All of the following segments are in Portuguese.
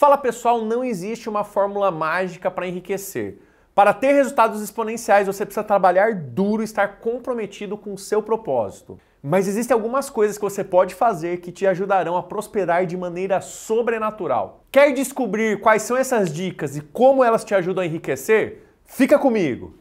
Fala pessoal, não existe uma fórmula mágica para enriquecer. Para ter resultados exponenciais, você precisa trabalhar duro e estar comprometido com o seu propósito. Mas existem algumas coisas que você pode fazer que te ajudarão a prosperar de maneira sobrenatural. Quer descobrir quais são essas dicas e como elas te ajudam a enriquecer? Fica comigo!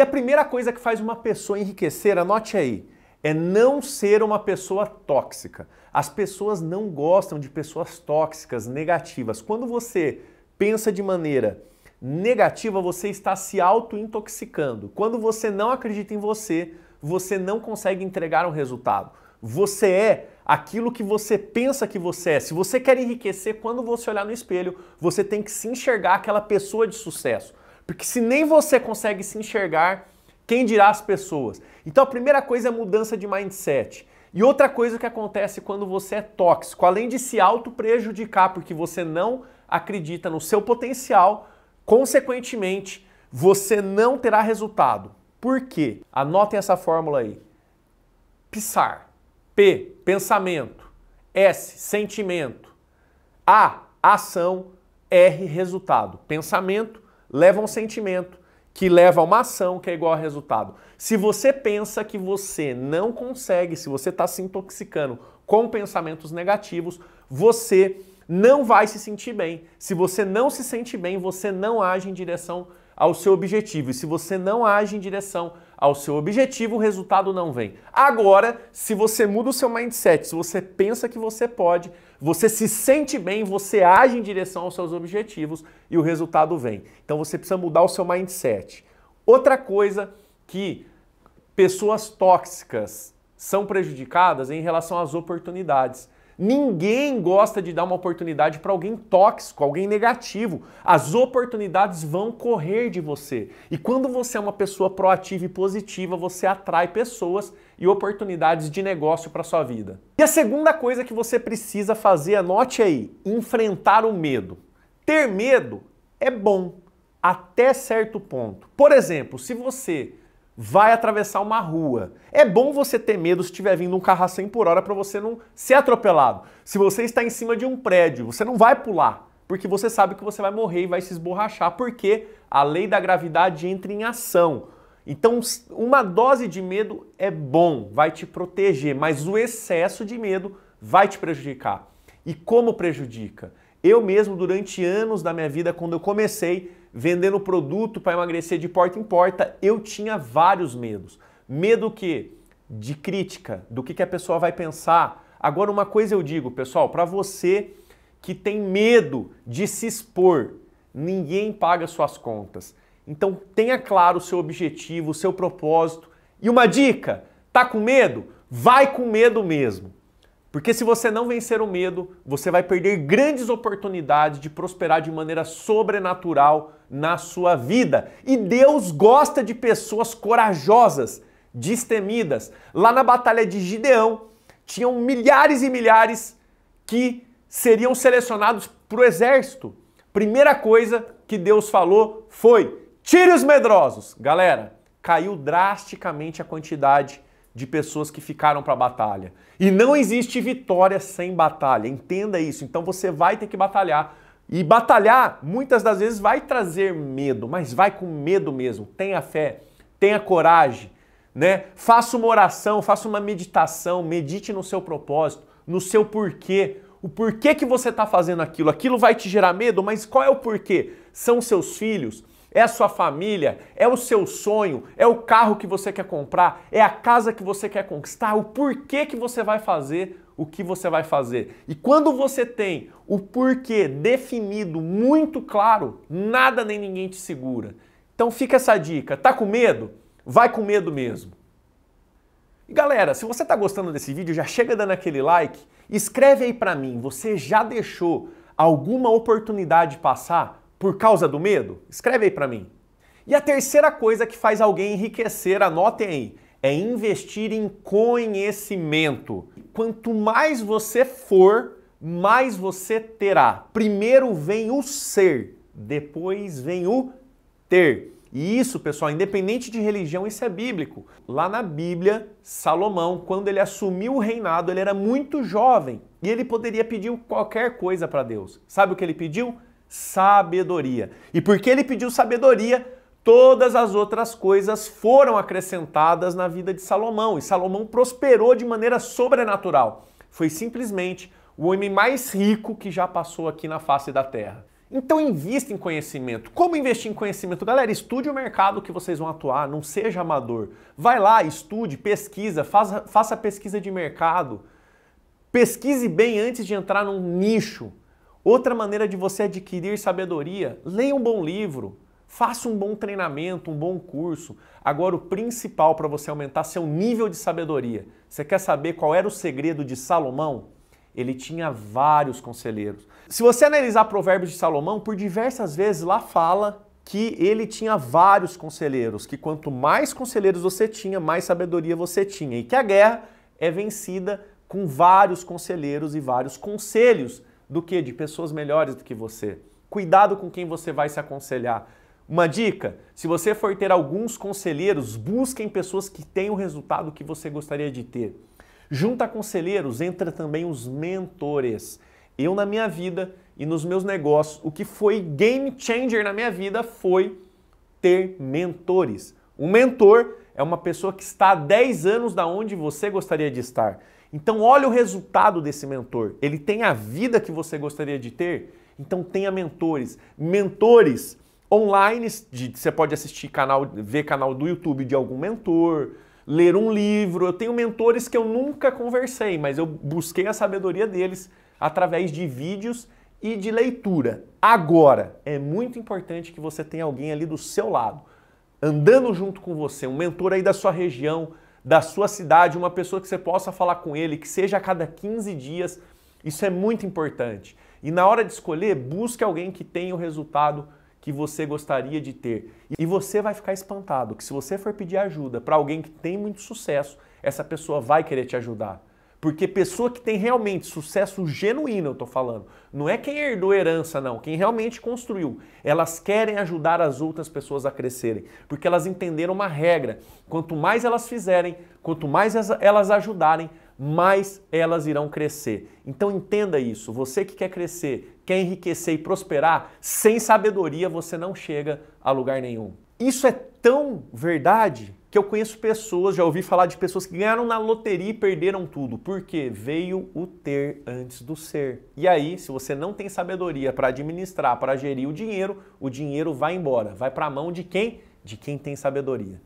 E a primeira coisa que faz uma pessoa enriquecer, anote aí, é não ser uma pessoa tóxica. As pessoas não gostam de pessoas tóxicas, negativas. Quando você pensa de maneira negativa, você está se auto-intoxicando. Quando você não acredita em você, você não consegue entregar um resultado. Você é aquilo que você pensa que você é. Se você quer enriquecer, quando você olhar no espelho, você tem que se enxergar aquela pessoa de sucesso. Porque se nem você consegue se enxergar, quem dirá as pessoas? Então a primeira coisa é mudança de mindset. E outra coisa que acontece quando você é tóxico, além de se auto-prejudicar porque você não acredita no seu potencial, consequentemente, você não terá resultado. Por quê? Anotem essa fórmula aí. Pissar. P, pensamento. S, sentimento. A, ação. R, resultado. Pensamento, leva a um sentimento, que leva a uma ação que é igual a resultado. Se você pensa que você não consegue, se você está se intoxicando com pensamentos negativos, você não vai se sentir bem. Se você não se sente bem, você não age em direção ao seu objetivo. E se você não age em direção ao seu objetivo, o resultado não vem. Agora, se você muda o seu mindset, se você pensa que você pode, você se sente bem, você age em direção aos seus objetivos e o resultado vem. Então você precisa mudar o seu mindset. Outra coisa que pessoas tóxicas são prejudicadas é em relação às oportunidades. Ninguém gosta de dar uma oportunidade para alguém tóxico, alguém negativo. As oportunidades vão correr de você. E quando você é uma pessoa proativa e positiva, você atrai pessoas e oportunidades de negócio para sua vida. E a segunda coisa que você precisa fazer, anote aí, enfrentar o medo. Ter medo é bom até certo ponto. Por exemplo, se você vai atravessar uma rua. É bom você ter medo se estiver vindo um carro a 100 por hora para você não ser atropelado. Se você está em cima de um prédio, você não vai pular, porque você sabe que você vai morrer e vai se esborrachar, porque a lei da gravidade entra em ação. Então, uma dose de medo é bom, vai te proteger, mas o excesso de medo vai te prejudicar. E como prejudica? Eu mesmo, durante anos da minha vida, quando eu comecei, vendendo produto para emagrecer de porta em porta, eu tinha vários medos. Medo que de crítica, do que, que a pessoa vai pensar. Agora uma coisa eu digo, pessoal, para você que tem medo de se expor, ninguém paga suas contas. Então tenha claro o seu objetivo, o seu propósito. E uma dica, tá com medo? Vai com medo mesmo. Porque se você não vencer o medo, você vai perder grandes oportunidades de prosperar de maneira sobrenatural na sua vida. E Deus gosta de pessoas corajosas, destemidas. Lá na batalha de Gideão, tinham milhares e milhares que seriam selecionados para o exército. Primeira coisa que Deus falou foi: tire os medrosos. Galera, caiu drasticamente a quantidade de pessoas que ficaram para a batalha. E não existe vitória sem batalha, entenda isso. Então você vai ter que batalhar. E batalhar muitas das vezes vai trazer medo, mas vai com medo mesmo. Tenha fé, tenha coragem, né? Faça uma oração, faça uma meditação, medite no seu propósito, no seu porquê. O porquê que você está fazendo aquilo? Aquilo vai te gerar medo, mas qual é o porquê? São seus filhos? é a sua família, é o seu sonho, é o carro que você quer comprar, é a casa que você quer conquistar, o porquê que você vai fazer o que você vai fazer. E quando você tem o porquê definido muito claro, nada nem ninguém te segura. Então fica essa dica. Tá com medo? Vai com medo mesmo. E galera, se você está gostando desse vídeo, já chega dando aquele like, escreve aí para mim, você já deixou alguma oportunidade passar? por causa do medo? Escreve aí para mim. E a terceira coisa que faz alguém enriquecer, anotem aí, é investir em conhecimento. Quanto mais você for, mais você terá. Primeiro vem o ser, depois vem o ter. E isso, pessoal, independente de religião, isso é bíblico. Lá na Bíblia, Salomão, quando ele assumiu o reinado, ele era muito jovem e ele poderia pedir qualquer coisa para Deus. Sabe o que ele pediu? sabedoria. E porque ele pediu sabedoria, todas as outras coisas foram acrescentadas na vida de Salomão. E Salomão prosperou de maneira sobrenatural. Foi simplesmente o homem mais rico que já passou aqui na face da terra. Então invista em conhecimento. Como investir em conhecimento? Galera, estude o mercado que vocês vão atuar, não seja amador. Vai lá, estude, pesquisa, faça, faça pesquisa de mercado. Pesquise bem antes de entrar num nicho. Outra maneira de você adquirir sabedoria, leia um bom livro, faça um bom treinamento, um bom curso. Agora, o principal para você aumentar seu nível de sabedoria. Você quer saber qual era o segredo de Salomão? Ele tinha vários conselheiros. Se você analisar Provérbios de Salomão, por diversas vezes lá fala que ele tinha vários conselheiros, que quanto mais conselheiros você tinha, mais sabedoria você tinha, e que a guerra é vencida com vários conselheiros e vários conselhos do que de pessoas melhores do que você. Cuidado com quem você vai se aconselhar. Uma dica: se você for ter alguns conselheiros, busquem pessoas que têm o resultado que você gostaria de ter. Junta conselheiros, entra também os mentores. Eu, na minha vida e nos meus negócios, o que foi game changer na minha vida foi ter mentores. Um mentor é uma pessoa que está há 10 anos da onde você gostaria de estar. Então, olha o resultado desse mentor. Ele tem a vida que você gostaria de ter? Então, tenha mentores. Mentores online, de, você pode assistir canal, ver canal do YouTube de algum mentor, ler um livro. Eu tenho mentores que eu nunca conversei, mas eu busquei a sabedoria deles através de vídeos e de leitura. Agora, é muito importante que você tenha alguém ali do seu lado, andando junto com você, um mentor aí da sua região da sua cidade, uma pessoa que você possa falar com ele, que seja a cada 15 dias. Isso é muito importante. E na hora de escolher, busque alguém que tenha o resultado que você gostaria de ter. E você vai ficar espantado que se você for pedir ajuda para alguém que tem muito sucesso, essa pessoa vai querer te ajudar. Porque pessoa que tem realmente sucesso genuíno, eu tô falando, não é quem herdou herança, não, quem realmente construiu. Elas querem ajudar as outras pessoas a crescerem, porque elas entenderam uma regra. Quanto mais elas fizerem, quanto mais elas ajudarem, mais elas irão crescer. Então entenda isso. Você que quer crescer, quer enriquecer e prosperar, sem sabedoria você não chega a lugar nenhum. Isso é tão verdade que eu conheço pessoas, já ouvi falar de pessoas que ganharam na loteria e perderam tudo, porque veio o ter antes do ser. E aí, se você não tem sabedoria para administrar, para gerir o dinheiro, o dinheiro vai embora, vai para a mão de quem? De quem tem sabedoria.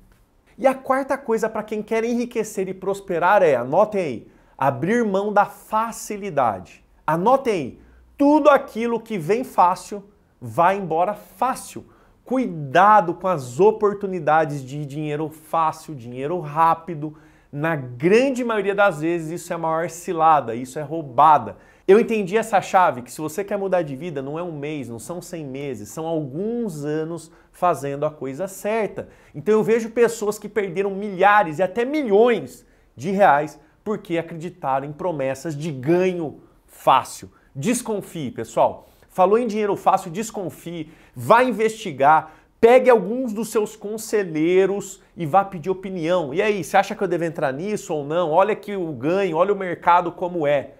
E a quarta coisa para quem quer enriquecer e prosperar é, anotem aí, abrir mão da facilidade. Anotem aí, tudo aquilo que vem fácil vai embora fácil. Cuidado com as oportunidades de dinheiro fácil, dinheiro rápido. Na grande maioria das vezes, isso é a maior cilada, isso é roubada. Eu entendi essa chave que se você quer mudar de vida, não é um mês, não são 100 meses, são alguns anos fazendo a coisa certa. Então eu vejo pessoas que perderam milhares e até milhões de reais porque acreditaram em promessas de ganho fácil. Desconfie, pessoal. Falou em dinheiro fácil, desconfie vá investigar, pegue alguns dos seus conselheiros e vá pedir opinião. E aí, você acha que eu devo entrar nisso ou não? Olha que o ganho, olha o mercado como é.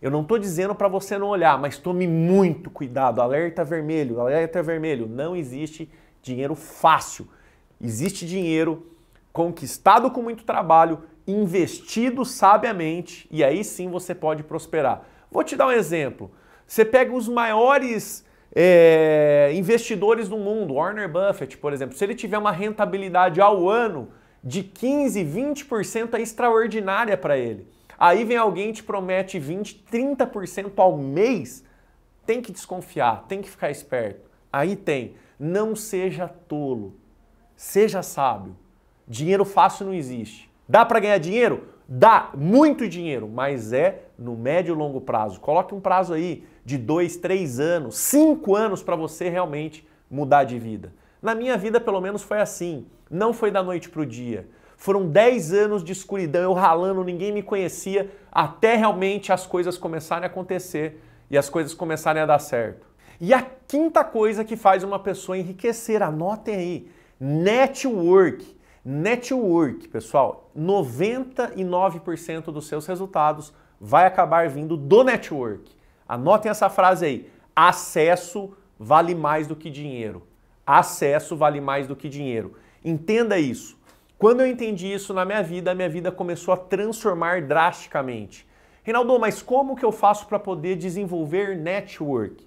Eu não estou dizendo para você não olhar, mas tome muito cuidado. Alerta vermelho, alerta vermelho. Não existe dinheiro fácil. Existe dinheiro conquistado com muito trabalho, investido sabiamente, e aí sim você pode prosperar. Vou te dar um exemplo. Você pega os maiores é, investidores no mundo, Warner Buffett, por exemplo, se ele tiver uma rentabilidade ao ano de 15, 20% é extraordinária para ele. Aí vem alguém te promete 20, 30% ao mês, tem que desconfiar, tem que ficar esperto. Aí tem, não seja tolo, seja sábio. Dinheiro fácil não existe. Dá para ganhar dinheiro? Dá muito dinheiro, mas é no médio e longo prazo. Coloque um prazo aí de dois, três anos, cinco anos para você realmente mudar de vida. Na minha vida, pelo menos, foi assim. Não foi da noite para o dia. Foram 10 anos de escuridão, eu ralando, ninguém me conhecia, até realmente as coisas começarem a acontecer e as coisas começarem a dar certo. E a quinta coisa que faz uma pessoa enriquecer, anotem aí, network. Network, pessoal, 99% dos seus resultados vai acabar vindo do network. Anotem essa frase aí. Acesso vale mais do que dinheiro. Acesso vale mais do que dinheiro. Entenda isso. Quando eu entendi isso na minha vida, a minha vida começou a transformar drasticamente. Reinaldo, mas como que eu faço para poder desenvolver network?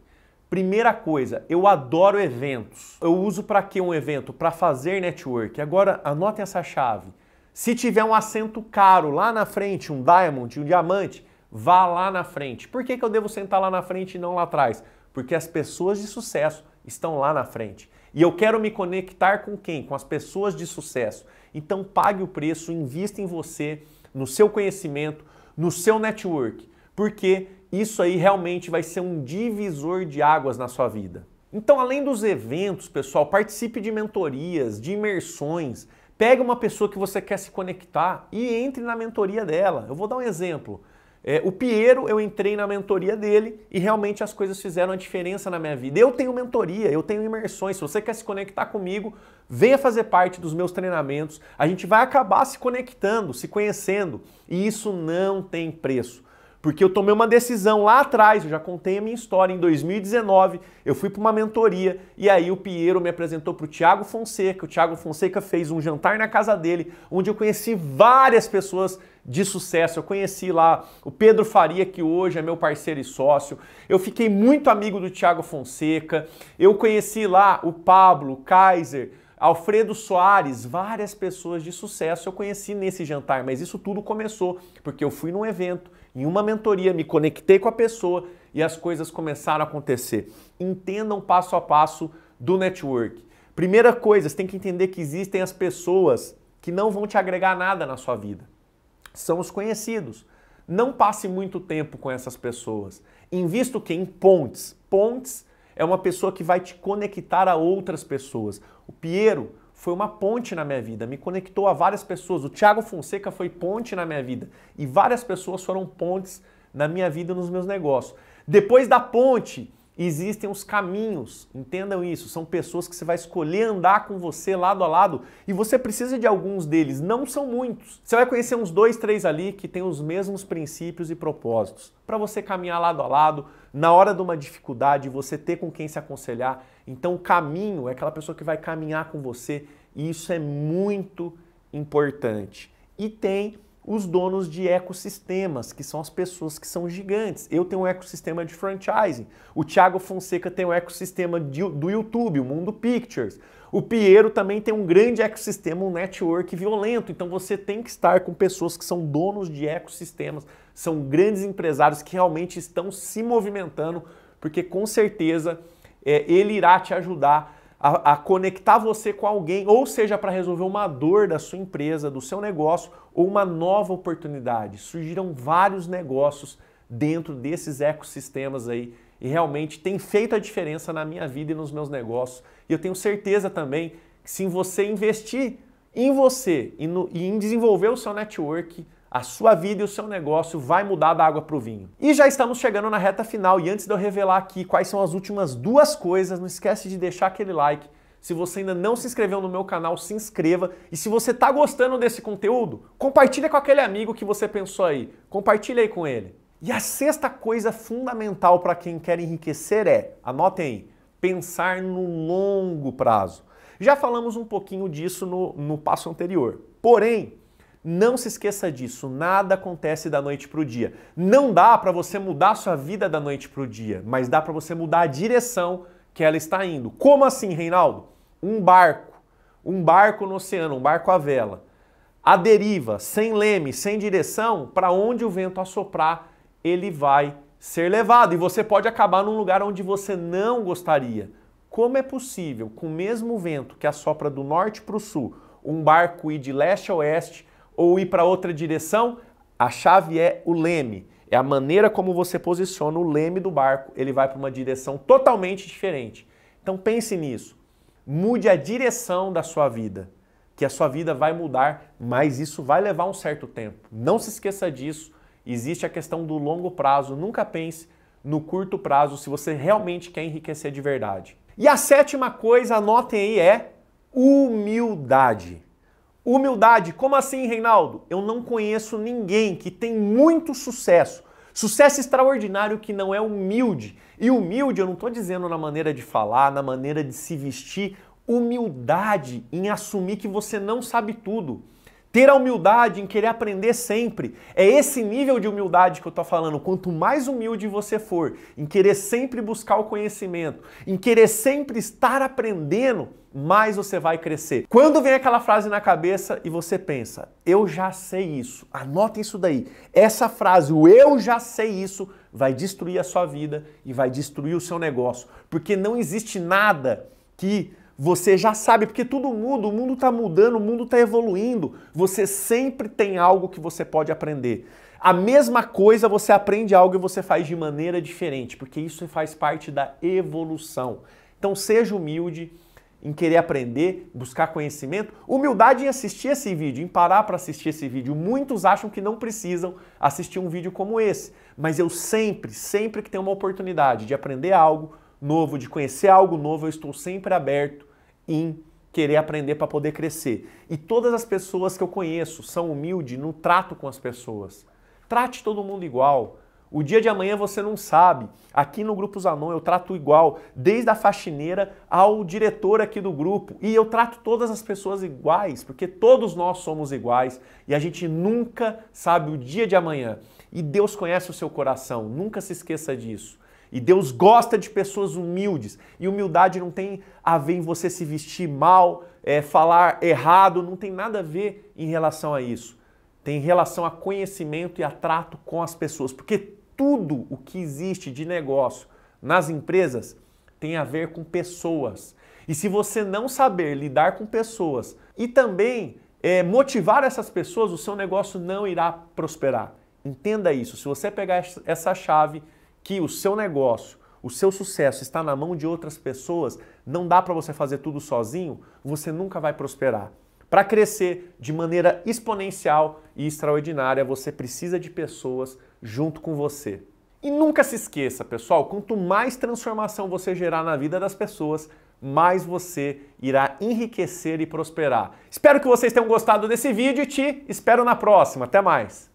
Primeira coisa, eu adoro eventos. Eu uso para que um evento? Para fazer network. Agora, anotem essa chave. Se tiver um assento caro lá na frente, um diamond, um diamante, Vá lá na frente. Por que, que eu devo sentar lá na frente e não lá atrás? Porque as pessoas de sucesso estão lá na frente. E eu quero me conectar com quem? Com as pessoas de sucesso. Então pague o preço, invista em você, no seu conhecimento, no seu network, porque isso aí realmente vai ser um divisor de águas na sua vida. Então, além dos eventos, pessoal, participe de mentorias, de imersões. Pega uma pessoa que você quer se conectar e entre na mentoria dela. Eu vou dar um exemplo. É, o Piero, eu entrei na mentoria dele e realmente as coisas fizeram a diferença na minha vida. Eu tenho mentoria, eu tenho imersões. Se você quer se conectar comigo, venha fazer parte dos meus treinamentos. A gente vai acabar se conectando, se conhecendo e isso não tem preço. Porque eu tomei uma decisão lá atrás, eu já contei a minha história em 2019, eu fui para uma mentoria e aí o Piero me apresentou para o Tiago Fonseca. O Tiago Fonseca fez um jantar na casa dele, onde eu conheci várias pessoas de sucesso. Eu conheci lá o Pedro Faria, que hoje é meu parceiro e sócio. Eu fiquei muito amigo do Tiago Fonseca. Eu conheci lá o Pablo, o Kaiser, Alfredo Soares, várias pessoas de sucesso eu conheci nesse jantar, mas isso tudo começou porque eu fui num evento em uma mentoria, me conectei com a pessoa e as coisas começaram a acontecer. Entendam passo a passo do network. Primeira coisa, você tem que entender que existem as pessoas que não vão te agregar nada na sua vida. São os conhecidos. Não passe muito tempo com essas pessoas. Invista o quê? Em pontes. Pontes é uma pessoa que vai te conectar a outras pessoas. O Piero foi uma ponte na minha vida, me conectou a várias pessoas. O Thiago Fonseca foi ponte na minha vida e várias pessoas foram pontes na minha vida nos meus negócios. Depois da ponte, Existem os caminhos, entendam isso. São pessoas que você vai escolher andar com você lado a lado e você precisa de alguns deles, não são muitos. Você vai conhecer uns dois, três ali que têm os mesmos princípios e propósitos para você caminhar lado a lado, na hora de uma dificuldade, você ter com quem se aconselhar. Então, o caminho é aquela pessoa que vai caminhar com você e isso é muito importante. E tem os donos de ecossistemas, que são as pessoas que são gigantes. Eu tenho um ecossistema de franchising, o Thiago Fonseca tem um ecossistema de, do YouTube, o Mundo Pictures. O Piero também tem um grande ecossistema, um network violento. Então você tem que estar com pessoas que são donos de ecossistemas, são grandes empresários que realmente estão se movimentando, porque com certeza é, ele irá te ajudar a, a conectar você com alguém, ou seja, para resolver uma dor da sua empresa, do seu negócio, ou uma nova oportunidade. Surgiram vários negócios dentro desses ecossistemas aí e realmente tem feito a diferença na minha vida e nos meus negócios. E eu tenho certeza também que se você investir em você e, no, e em desenvolver o seu network, a sua vida e o seu negócio vai mudar da água para o vinho. E já estamos chegando na reta final e antes de eu revelar aqui quais são as últimas duas coisas, não esquece de deixar aquele like. Se você ainda não se inscreveu no meu canal, se inscreva. E se você está gostando desse conteúdo, compartilha com aquele amigo que você pensou aí. Compartilha aí com ele. E a sexta coisa fundamental para quem quer enriquecer é, anotem aí, pensar no longo prazo. Já falamos um pouquinho disso no, no passo anterior. Porém, não se esqueça disso, nada acontece da noite para o dia. Não dá para você mudar a sua vida da noite para o dia, mas dá para você mudar a direção que ela está indo. Como assim, Reinaldo? Um barco, um barco no oceano, um barco à vela, a deriva, sem leme, sem direção, para onde o vento assoprar, ele vai ser levado e você pode acabar num lugar onde você não gostaria. Como é possível, com o mesmo vento que assopra do norte para o sul, um barco ir de leste a oeste ou ir para outra direção, a chave é o leme. É a maneira como você posiciona o leme do barco. Ele vai para uma direção totalmente diferente. Então pense nisso. Mude a direção da sua vida, que a sua vida vai mudar, mas isso vai levar um certo tempo. Não se esqueça disso. Existe a questão do longo prazo. Nunca pense no curto prazo se você realmente quer enriquecer de verdade. E a sétima coisa, anotem aí, é humildade. Humildade, como assim, Reinaldo? Eu não conheço ninguém que tem muito sucesso, sucesso extraordinário que não é humilde. E humilde, eu não estou dizendo na maneira de falar, na maneira de se vestir, humildade em assumir que você não sabe tudo. Ter a humildade em querer aprender sempre. É esse nível de humildade que eu estou falando. Quanto mais humilde você for, em querer sempre buscar o conhecimento, em querer sempre estar aprendendo, mais você vai crescer. Quando vem aquela frase na cabeça e você pensa, eu já sei isso, anote isso daí. Essa frase, o eu já sei isso, vai destruir a sua vida e vai destruir o seu negócio. Porque não existe nada que você já sabe, porque tudo muda, o mundo está mudando, o mundo está evoluindo. Você sempre tem algo que você pode aprender. A mesma coisa você aprende algo e você faz de maneira diferente, porque isso faz parte da evolução. Então seja humilde em querer aprender, buscar conhecimento, humildade em assistir esse vídeo, em parar para assistir esse vídeo. Muitos acham que não precisam assistir um vídeo como esse, mas eu sempre, sempre que tenho uma oportunidade de aprender algo, novo, de conhecer algo novo, eu estou sempre aberto em querer aprender para poder crescer. E todas as pessoas que eu conheço são humildes no trato com as pessoas. Trate todo mundo igual. O dia de amanhã você não sabe. Aqui no Grupo Zanon eu trato igual, desde a faxineira ao diretor aqui do grupo. E eu trato todas as pessoas iguais, porque todos nós somos iguais e a gente nunca sabe o dia de amanhã. E Deus conhece o seu coração, nunca se esqueça disso. E Deus gosta de pessoas humildes. E humildade não tem a ver em você se vestir mal, é, falar errado, não tem nada a ver em relação a isso. Tem relação a conhecimento e a trato com as pessoas. Porque tudo o que existe de negócio nas empresas tem a ver com pessoas. E se você não saber lidar com pessoas e também é, motivar essas pessoas, o seu negócio não irá prosperar. Entenda isso. Se você pegar essa chave que o seu negócio, o seu sucesso está na mão de outras pessoas, não dá para você fazer tudo sozinho, você nunca vai prosperar. Para crescer de maneira exponencial e extraordinária, você precisa de pessoas junto com você. E nunca se esqueça, pessoal, quanto mais transformação você gerar na vida das pessoas, mais você irá enriquecer e prosperar. Espero que vocês tenham gostado desse vídeo e te espero na próxima. Até mais!